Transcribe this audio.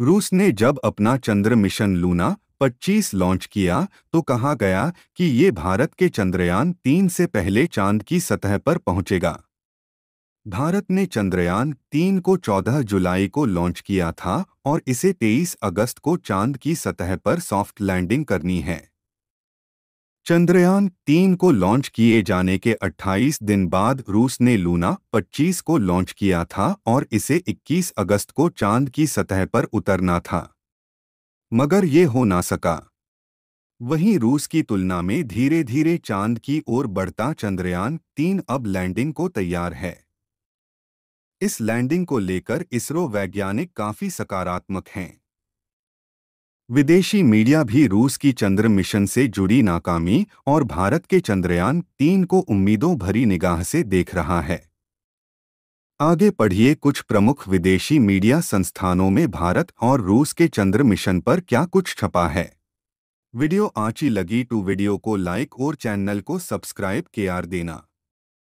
रूस ने जब अपना चंद्र मिशन लूना 25 लॉन्च किया तो कहा गया कि ये भारत के चंद्रयान तीन से पहले चांद की सतह पर पहुंचेगा भारत ने चंद्रयान तीन को 14 जुलाई को लॉन्च किया था और इसे 23 अगस्त को चांद की सतह पर सॉफ्ट लैंडिंग करनी है चंद्रयान तीन को लॉन्च किए जाने के 28 दिन बाद रूस ने लूना 25 को लॉन्च किया था और इसे 21 अगस्त को चांद की सतह पर उतरना था मगर ये हो ना सका वहीं रूस की तुलना में धीरे धीरे चांद की ओर बढ़ता चंद्रयान तीन अब लैंडिंग को तैयार है इस लैंडिंग को लेकर इसरो वैज्ञानिक काफी सकारात्मक हैं विदेशी मीडिया भी रूस की चंद्र मिशन से जुड़ी नाकामी और भारत के चंद्रयान तीन को उम्मीदों भरी निगाह से देख रहा है आगे पढ़िए कुछ प्रमुख विदेशी मीडिया संस्थानों में भारत और रूस के चंद्र मिशन पर क्या कुछ छपा है वीडियो आची लगी टू वीडियो को लाइक और चैनल को सब्सक्राइब किया देना